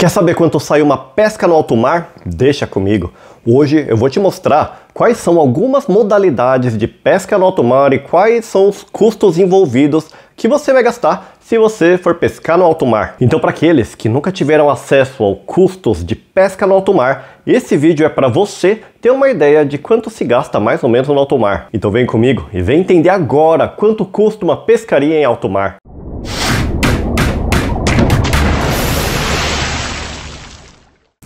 Quer saber quanto sai uma pesca no alto mar? Deixa comigo. Hoje eu vou te mostrar quais são algumas modalidades de pesca no alto mar e quais são os custos envolvidos que você vai gastar se você for pescar no alto mar. Então para aqueles que nunca tiveram acesso aos custos de pesca no alto mar, esse vídeo é para você ter uma ideia de quanto se gasta mais ou menos no alto mar. Então vem comigo e vem entender agora quanto custa uma pescaria em alto mar.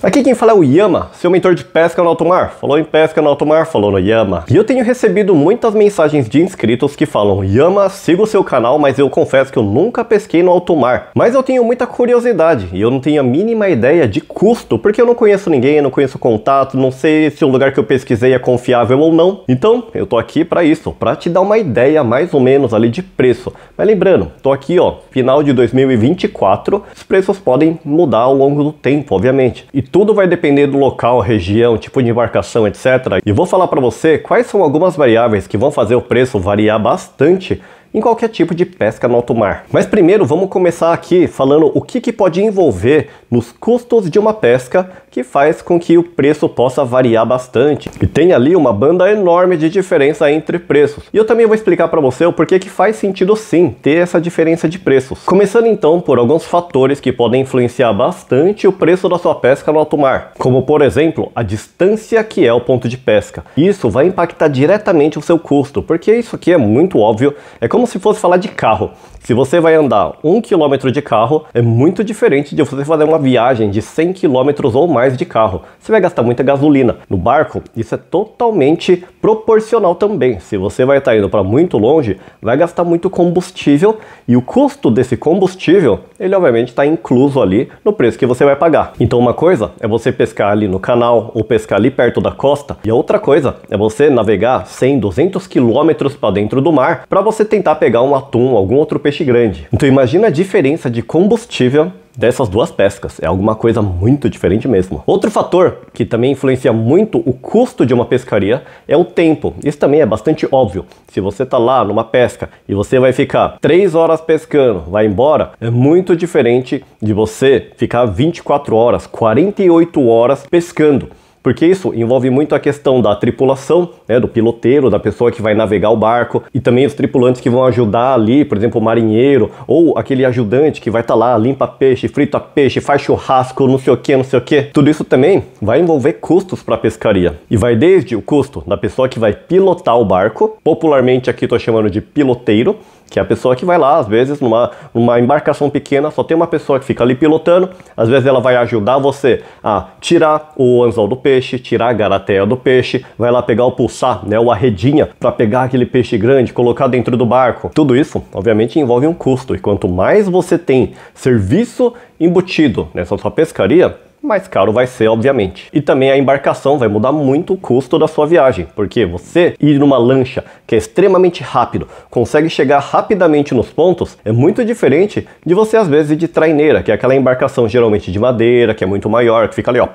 Aqui quem fala é o Yama, seu mentor de pesca no alto mar. Falou em pesca no alto mar, falou no Yama. E eu tenho recebido muitas mensagens de inscritos que falam Yama, siga o seu canal, mas eu confesso que eu nunca pesquei no alto mar. Mas eu tenho muita curiosidade e eu não tenho a mínima ideia de custo, porque eu não conheço ninguém, não conheço contato, não sei se o lugar que eu pesquisei é confiável ou não. Então, eu tô aqui para isso, para te dar uma ideia mais ou menos ali de preço. Mas lembrando, tô aqui ó, final de 2024, os preços podem mudar ao longo do tempo, obviamente. E tudo vai depender do local, região, tipo de embarcação, etc. E vou falar para você quais são algumas variáveis que vão fazer o preço variar bastante em qualquer tipo de pesca no alto mar. Mas primeiro vamos começar aqui falando o que, que pode envolver nos custos de uma pesca que faz com que o preço possa variar bastante. E tem ali uma banda enorme de diferença entre preços. E eu também vou explicar para você o porquê que faz sentido sim ter essa diferença de preços. Começando então por alguns fatores que podem influenciar bastante o preço da sua pesca no alto mar, como por exemplo, a distância que é o ponto de pesca. Isso vai impactar diretamente o seu custo, porque isso aqui é muito óbvio, é como se fosse falar de carro. Se você vai andar um quilômetro de carro, é muito diferente de você fazer uma viagem de 100 quilômetros ou mais de carro. Você vai gastar muita gasolina. No barco, isso é totalmente proporcional também. Se você vai estar indo para muito longe, vai gastar muito combustível e o custo desse combustível, ele obviamente está incluso ali no preço que você vai pagar. Então uma coisa é você pescar ali no canal ou pescar ali perto da costa e a outra coisa é você navegar 100, 200 quilômetros para dentro do mar para você tentar pegar um atum, algum outro peixe grande. Então imagina a diferença de combustível dessas duas pescas. É alguma coisa muito diferente mesmo. Outro fator que também influencia muito o custo de uma pescaria é o tempo. Isso também é bastante óbvio. Se você está lá numa pesca e você vai ficar três horas pescando, vai embora, é muito diferente de você ficar 24 horas, 48 horas pescando porque isso envolve muito a questão da tripulação, né, do piloteiro, da pessoa que vai navegar o barco, e também os tripulantes que vão ajudar ali, por exemplo, o marinheiro, ou aquele ajudante que vai estar tá lá, limpa peixe, frita peixe, faz churrasco, não sei o que, não sei o que. Tudo isso também vai envolver custos para a pescaria. E vai desde o custo da pessoa que vai pilotar o barco, popularmente aqui estou chamando de piloteiro, que é a pessoa que vai lá, às vezes, numa, numa embarcação pequena, só tem uma pessoa que fica ali pilotando, às vezes ela vai ajudar você a tirar o anzol do peixe, tirar a garateia do peixe, vai lá pegar o pulsar, né, ou a redinha para pegar aquele peixe grande, colocar dentro do barco. Tudo isso, obviamente, envolve um custo, e quanto mais você tem serviço embutido nessa sua pescaria, mais caro vai ser, obviamente. E também a embarcação vai mudar muito o custo da sua viagem, porque você ir numa lancha que é extremamente rápido, consegue chegar rapidamente nos pontos, é muito diferente de você às vezes ir de traineira, que é aquela embarcação geralmente de madeira, que é muito maior, que fica ali ó,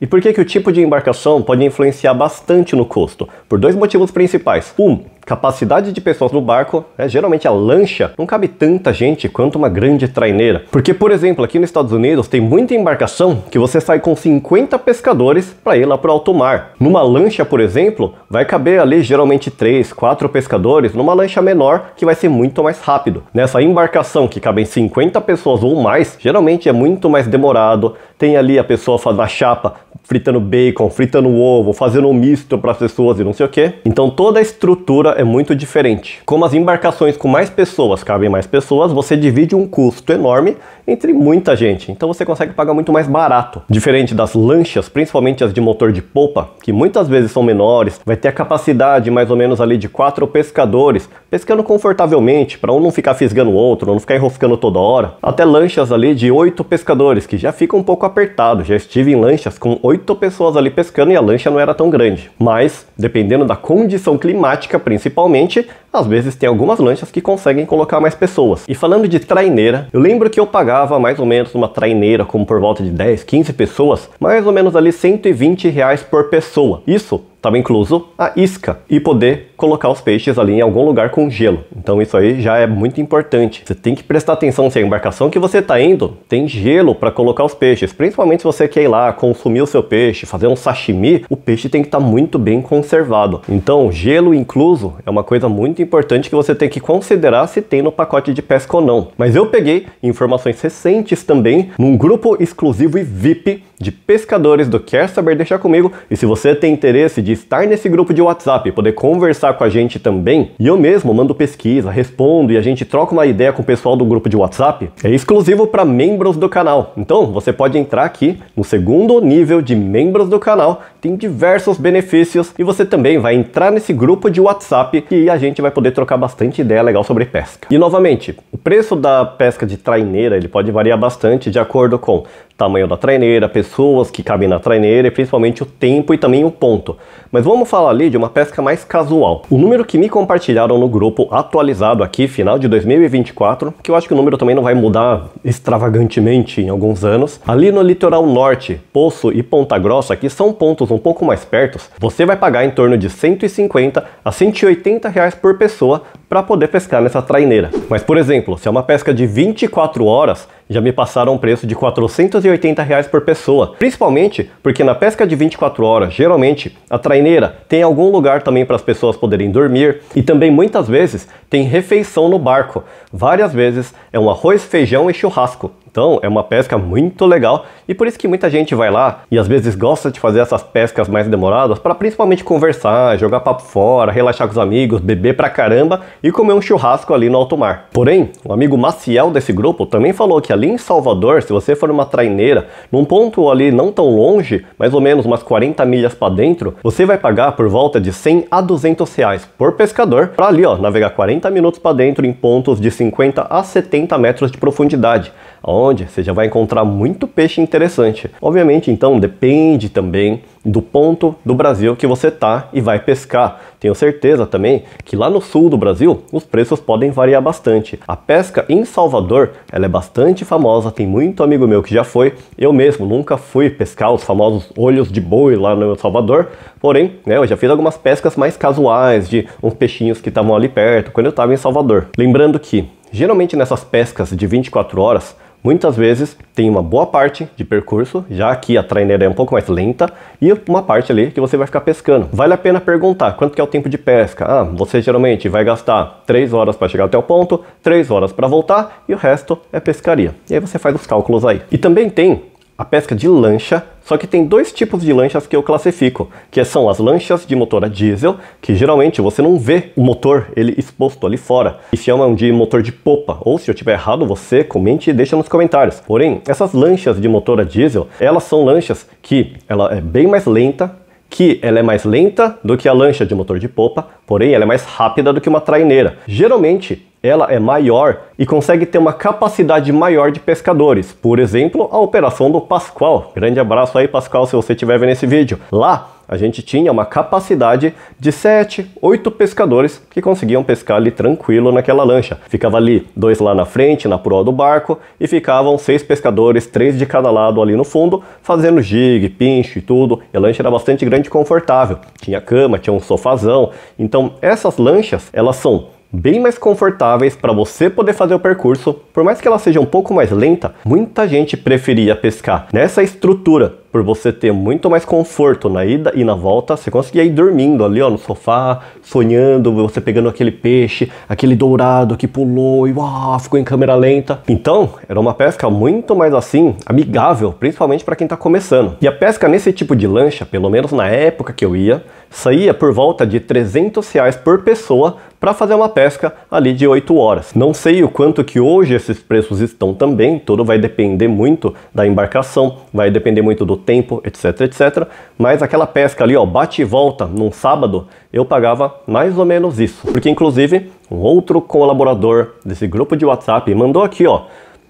E por que que o tipo de embarcação pode influenciar bastante no custo? Por dois motivos principais. Um, capacidade de pessoas no barco, né, geralmente a lancha, não cabe tanta gente quanto uma grande traineira. Porque, por exemplo, aqui nos Estados Unidos tem muita embarcação que você sai com 50 pescadores para ir lá para o alto mar. Numa lancha, por exemplo, vai caber ali geralmente 3, 4 pescadores numa lancha menor que vai ser muito mais rápido. Nessa embarcação que cabem 50 pessoas ou mais, geralmente é muito mais demorado. Tem ali a pessoa fazendo a chapa, fritando bacon, fritando ovo, fazendo um misto para as pessoas e não sei o que. Então toda a estrutura é muito diferente. Como as embarcações com mais pessoas cabem mais pessoas, você divide um custo enorme entre muita gente, então você consegue pagar muito mais barato. Diferente das lanchas, principalmente as de motor de polpa, que muitas vezes são menores, vai ter a capacidade mais ou menos ali de quatro pescadores, pescando confortavelmente, para um não ficar fisgando o outro, não ficar enroscando toda hora. Até lanchas ali de oito pescadores, que já fica um pouco apertado. Já estive em lanchas com oito pessoas ali pescando e a lancha não era tão grande. Mas, dependendo da condição climática, principalmente principalmente às vezes tem algumas lanchas que conseguem colocar mais pessoas. E falando de traineira, eu lembro que eu pagava mais ou menos uma traineira como por volta de 10, 15 pessoas, mais ou menos ali 120 reais por pessoa. Isso estava incluso a isca e poder colocar os peixes ali em algum lugar com gelo. Então isso aí já é muito importante. Você tem que prestar atenção se a embarcação que você está indo tem gelo para colocar os peixes. Principalmente se você quer ir lá consumir o seu peixe, fazer um sashimi, o peixe tem que estar tá muito bem conservado. Então gelo incluso é uma coisa muito importante que você tem que considerar se tem no pacote de pesca ou não. Mas eu peguei informações recentes também num grupo exclusivo e VIP de pescadores do Quer Saber Deixar Comigo. E se você tem interesse de estar nesse grupo de WhatsApp, poder conversar com a gente também, e eu mesmo mando pesquisa, respondo e a gente troca uma ideia com o pessoal do grupo de WhatsApp, é exclusivo para membros do canal. Então você pode entrar aqui no segundo nível de membros do canal, tem diversos benefícios e você também vai entrar nesse grupo de WhatsApp e a gente vai poder trocar bastante ideia legal sobre pesca. E novamente, o preço da pesca de traineira ele pode variar bastante de acordo com tamanho da traineira, pessoas que cabem na traineira e principalmente o tempo e também o ponto. Mas vamos falar ali de uma pesca mais casual. O número que me compartilharam no grupo atualizado aqui, final de 2024, que eu acho que o número também não vai mudar extravagantemente em alguns anos, ali no litoral norte, Poço e Ponta Grossa, que são pontos um pouco mais pertos, você vai pagar em torno de 150 a 180 reais por pessoa para poder pescar nessa traineira. Mas, por exemplo, se é uma pesca de 24 horas, já me passaram um preço de 480 reais por pessoa. Principalmente porque na pesca de 24 horas, geralmente, a traineira tem algum lugar também para as pessoas poderem dormir e também muitas vezes tem refeição no barco. Várias vezes é um arroz, feijão e churrasco. Então é uma pesca muito legal e por isso que muita gente vai lá e às vezes gosta de fazer essas pescas mais demoradas para principalmente conversar, jogar papo fora, relaxar com os amigos, beber pra caramba e comer um churrasco ali no alto mar. Porém, o amigo Maciel desse grupo também falou que ali em Salvador, se você for uma traineira, num ponto ali não tão longe, mais ou menos umas 40 milhas para dentro, você vai pagar por volta de 100 a 200 reais por pescador para ali ó, navegar 40 minutos para dentro em pontos de 50 a 70 metros de profundidade, onde onde, você já vai encontrar muito peixe interessante. Obviamente, então, depende também do ponto do Brasil que você tá e vai pescar. Tenho certeza também que lá no sul do Brasil os preços podem variar bastante. A pesca em Salvador ela é bastante famosa, tem muito amigo meu que já foi. Eu mesmo nunca fui pescar os famosos olhos de boi lá no Salvador, porém né, eu já fiz algumas pescas mais casuais de uns peixinhos que estavam ali perto quando eu estava em Salvador. Lembrando que Geralmente nessas pescas de 24 horas, Muitas vezes tem uma boa parte de percurso, já que a traineira é um pouco mais lenta, e uma parte ali que você vai ficar pescando. Vale a pena perguntar quanto que é o tempo de pesca. Ah, você geralmente vai gastar 3 horas para chegar até o ponto, 3 horas para voltar e o resto é pescaria. E aí você faz os cálculos aí. E também tem a pesca de lancha só que tem dois tipos de lanchas que eu classifico, que são as lanchas de motor a diesel, que geralmente você não vê o motor ele exposto ali fora, e chamam de motor de popa, ou se eu tiver errado, você comente e deixa nos comentários. Porém, essas lanchas de motor a diesel, elas são lanchas que ela é bem mais lenta, que ela é mais lenta do que a lancha de motor de popa, porém ela é mais rápida do que uma traineira. Geralmente, ela é maior e consegue ter uma capacidade maior de pescadores. Por exemplo, a operação do Pascoal. Grande abraço aí, Pascoal, se você estiver vendo esse vídeo. Lá, a gente tinha uma capacidade de 7, 8 pescadores que conseguiam pescar ali tranquilo naquela lancha. Ficava ali dois lá na frente, na proa do barco, e ficavam seis pescadores, três de cada lado ali no fundo, fazendo jig, pincho e tudo. E a lancha era bastante grande e confortável. Tinha cama, tinha um sofazão. Então, essas lanchas, elas são bem mais confortáveis para você poder fazer o percurso. Por mais que ela seja um pouco mais lenta, muita gente preferia pescar nessa estrutura por você ter muito mais conforto na ida e na volta, você conseguia ir dormindo ali, ó, no sofá, sonhando, você pegando aquele peixe, aquele dourado que pulou e uau, ficou em câmera lenta. Então, era uma pesca muito mais assim, amigável, principalmente para quem está começando. E a pesca nesse tipo de lancha, pelo menos na época que eu ia, saía por volta de 300 reais por pessoa para fazer uma pesca ali de 8 horas. Não sei o quanto que hoje esses preços estão também, tudo vai depender muito da embarcação, vai depender muito do tempo, etc, etc. Mas aquela pesca ali, ó, bate e volta num sábado, eu pagava mais ou menos isso. Porque inclusive, um outro colaborador desse grupo de WhatsApp mandou aqui, ó,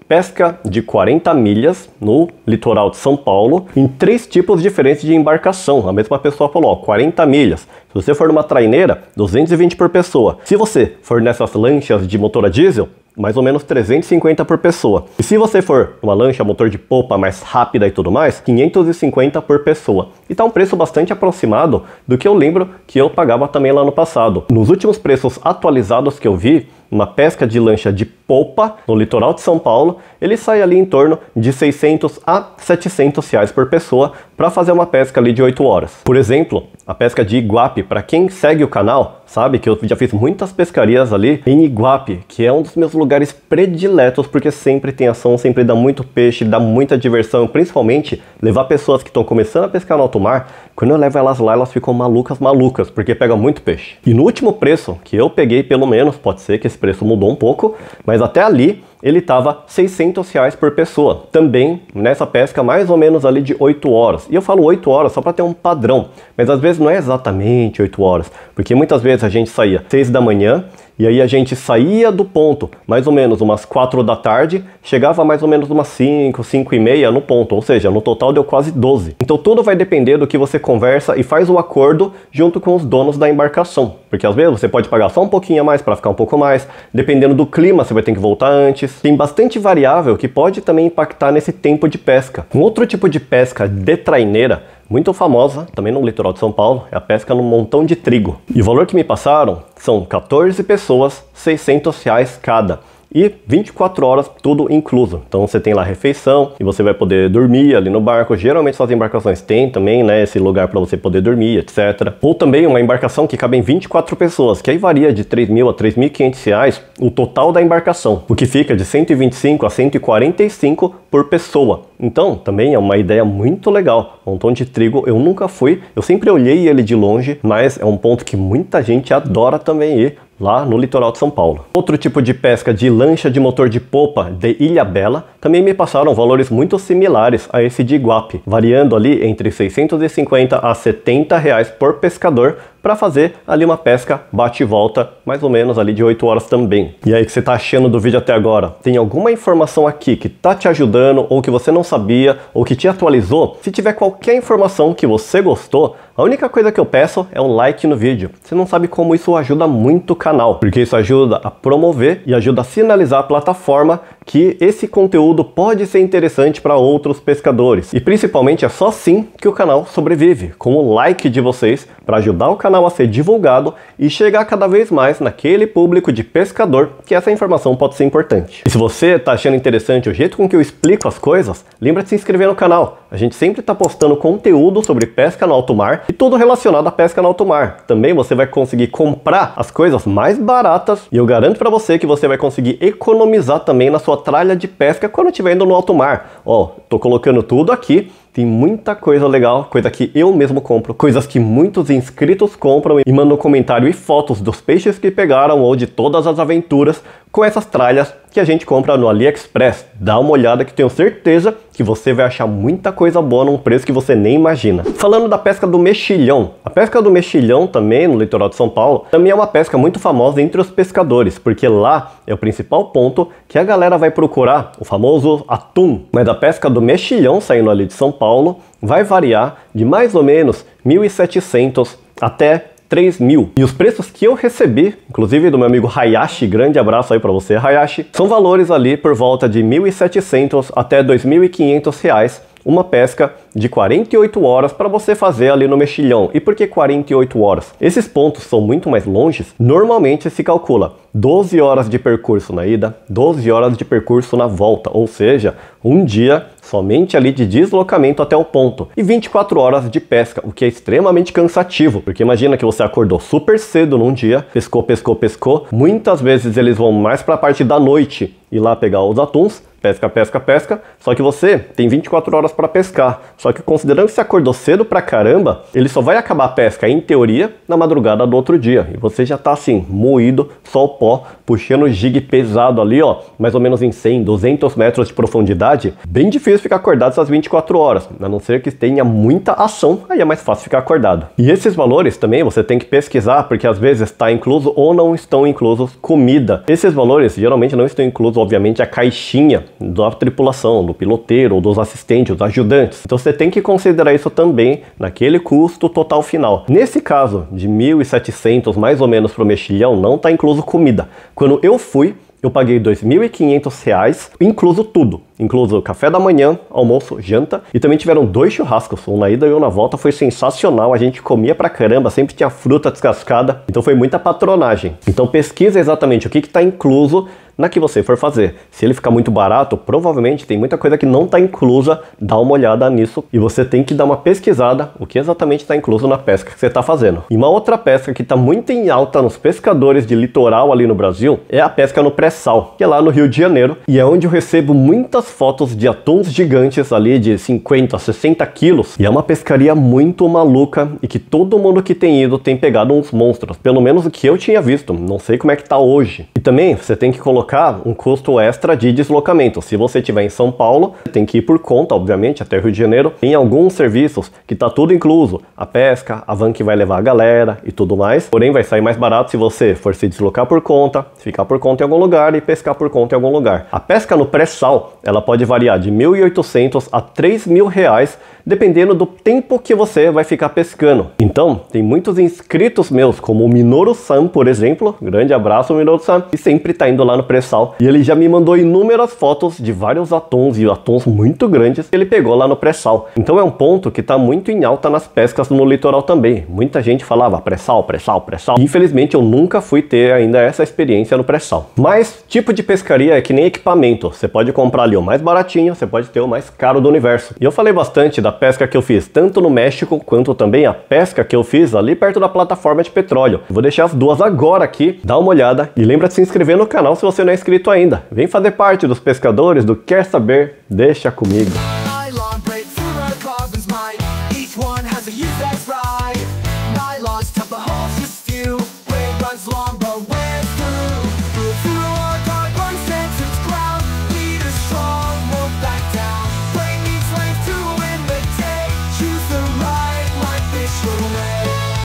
pesca de 40 milhas no litoral de São Paulo em três tipos diferentes de embarcação. A mesma pessoa falou, ó, 40 milhas. Se você for numa traineira, 220 por pessoa. Se você for nessas lanchas de motor a diesel, mais ou menos 350 por pessoa. E se você for uma lancha motor de popa mais rápida e tudo mais, 550 por pessoa. E tá um preço bastante aproximado do que eu lembro que eu pagava também lá no passado. Nos últimos preços atualizados que eu vi, uma pesca de lancha de polpa no litoral de São Paulo ele sai ali em torno de 600 a 700 reais por pessoa para fazer uma pesca ali de 8 horas. Por exemplo, a pesca de iguape, para quem segue o canal, sabe que eu já fiz muitas pescarias ali em Iguape, que é um dos meus lugares prediletos porque sempre tem ação, sempre dá muito peixe, dá muita diversão, principalmente levar pessoas que estão começando a pescar no alto mar, quando eu levo elas lá, elas ficam malucas, malucas, porque pega muito peixe. E no último preço que eu peguei, pelo menos, pode ser que esse preço mudou um pouco, mas até ali ele estava 600 reais por pessoa, também nessa pesca mais ou menos ali de 8 horas. E eu falo 8 horas só para ter um padrão, mas às vezes não é exatamente 8 horas, porque muitas vezes a gente saía 6 da manhã e aí a gente saía do ponto, mais ou menos umas 4 da tarde, chegava mais ou menos umas 5, 5 e meia no ponto, ou seja, no total deu quase 12. Então tudo vai depender do que você conversa e faz o acordo junto com os donos da embarcação, porque às vezes você pode pagar só um pouquinho a mais para ficar um pouco mais, dependendo do clima você vai ter que voltar antes. Tem bastante variável que pode também impactar nesse tempo de pesca. Um outro tipo de pesca de traineira muito famosa, também no litoral de São Paulo, é a pesca no montão de trigo. E o valor que me passaram são 14 pessoas, 600 reais cada e 24 horas tudo incluso. Então você tem lá refeição e você vai poder dormir ali no barco. Geralmente suas embarcações têm também, né, esse lugar para você poder dormir, etc. Ou também uma embarcação que cabe em 24 pessoas, que aí varia de 3 mil a 3.500 reais o total da embarcação, o que fica de 125 a 145 por pessoa. Então também é uma ideia muito legal. É Montão de trigo eu nunca fui, eu sempre olhei ele de longe, mas é um ponto que muita gente adora também ir lá no litoral de São Paulo. Outro tipo de pesca de lancha de motor de popa de Ilha Bela também me passaram valores muito similares a esse de Iguape, variando ali entre 650 a 70 reais por pescador para fazer ali uma pesca bate e volta, mais ou menos ali de 8 horas também. E aí, o que você está achando do vídeo até agora? Tem alguma informação aqui que está te ajudando ou que você não sabia ou que te atualizou? Se tiver qualquer informação que você gostou, a única coisa que eu peço é um like no vídeo. Você não sabe como isso ajuda muito o canal, porque isso ajuda a promover e ajuda a sinalizar a plataforma que esse conteúdo pode ser interessante para outros pescadores. E principalmente é só assim que o canal sobrevive, com o like de vocês para ajudar o canal a ser divulgado e chegar cada vez mais naquele público de pescador que essa informação pode ser importante. E se você está achando interessante o jeito com que eu explico as coisas, lembra de se inscrever no canal a gente sempre está postando conteúdo sobre pesca no alto mar e tudo relacionado à pesca no alto mar. Também você vai conseguir comprar as coisas mais baratas e eu garanto para você que você vai conseguir economizar também na sua tralha de pesca quando estiver indo no alto mar. Ó, tô colocando tudo aqui tem muita coisa legal, coisa que eu mesmo compro, coisas que muitos inscritos compram e mandam comentário e fotos dos peixes que pegaram ou de todas as aventuras com essas tralhas que a gente compra no AliExpress. Dá uma olhada que tenho certeza que você vai achar muita coisa boa num preço que você nem imagina. Falando da pesca do mexilhão, a pesca do mexilhão também no litoral de São Paulo também é uma pesca muito famosa entre os pescadores, porque lá é o principal ponto que a galera vai procurar, o famoso atum. Mas a pesca do mexilhão saindo ali de São Paulo Paulo vai variar de mais ou menos 1.700 até 3 mil. E os preços que eu recebi, inclusive do meu amigo Hayashi, grande abraço aí para você, Hayashi, são valores ali por volta de 1.700 até 2.500 reais uma pesca de 48 horas para você fazer ali no mexilhão. E por que 48 horas? Esses pontos são muito mais longes. Normalmente se calcula 12 horas de percurso na ida, 12 horas de percurso na volta, ou seja, um dia somente ali de deslocamento até o ponto e 24 horas de pesca, o que é extremamente cansativo, porque imagina que você acordou super cedo num dia, pescou, pescou, pescou, muitas vezes eles vão mais para a parte da noite e lá pegar os atuns pesca, pesca, pesca. Só que você tem 24 horas para pescar. Só que considerando que você acordou cedo pra caramba, ele só vai acabar a pesca, em teoria, na madrugada do outro dia. E você já tá assim, moído, só o pó, puxando o jig pesado ali, ó, mais ou menos em 100, 200 metros de profundidade. Bem difícil ficar acordado essas 24 horas, a não ser que tenha muita ação, aí é mais fácil ficar acordado. E esses valores também você tem que pesquisar, porque às vezes está incluso ou não estão inclusos comida. Esses valores geralmente não estão inclusos, obviamente, a é caixinha da tripulação, do piloteiro, ou dos assistentes, dos ajudantes. Então você tem que considerar isso também naquele custo total final. Nesse caso de 1.700 mais ou menos para o mexilhão, não está incluso comida. Quando eu fui, eu paguei R$ 2.500, incluso tudo incluso café da manhã, almoço, janta, e também tiveram dois churrascos, um na ida e um na volta, foi sensacional, a gente comia pra caramba, sempre tinha fruta descascada, então foi muita patronagem. Então pesquisa exatamente o que está incluso na que você for fazer. Se ele ficar muito barato, provavelmente tem muita coisa que não está inclusa, dá uma olhada nisso e você tem que dar uma pesquisada o que exatamente está incluso na pesca que você está fazendo. E uma outra pesca que está muito em alta nos pescadores de litoral ali no Brasil é a pesca no pré-sal, que é lá no Rio de Janeiro e é onde eu recebo muitas fotos de atuns gigantes ali de 50, 60 quilos. E é uma pescaria muito maluca e que todo mundo que tem ido tem pegado uns monstros. Pelo menos o que eu tinha visto. Não sei como é que tá hoje. E também você tem que colocar um custo extra de deslocamento. Se você estiver em São Paulo, tem que ir por conta, obviamente, até Rio de Janeiro. Tem alguns serviços que tá tudo incluso. A pesca, a van que vai levar a galera e tudo mais. Porém, vai sair mais barato se você for se deslocar por conta, ficar por conta em algum lugar e pescar por conta em algum lugar. A pesca no pré-sal, ela ela pode variar de 1.800 a 3.000 reais, dependendo do tempo que você vai ficar pescando. Então, tem muitos inscritos meus, como o minoru Sam, por exemplo, grande abraço minoru Sam. que sempre está indo lá no pré-sal, e ele já me mandou inúmeras fotos de vários atons e atons muito grandes que ele pegou lá no pré-sal. Então é um ponto que está muito em alta nas pescas no litoral também. Muita gente falava pré-sal, pré-sal, pré-sal. Infelizmente eu nunca fui ter ainda essa experiência no pré-sal. Mas tipo de pescaria é que nem equipamento. Você pode comprar ali o mais baratinho, você pode ter o mais caro do universo. E eu falei bastante da pesca que eu fiz tanto no México quanto também a pesca que eu fiz ali perto da plataforma de petróleo. Vou deixar as duas agora aqui, dá uma olhada e lembra de se inscrever no canal se você não é inscrito ainda. Vem fazer parte dos pescadores do Quer Saber? Deixa comigo.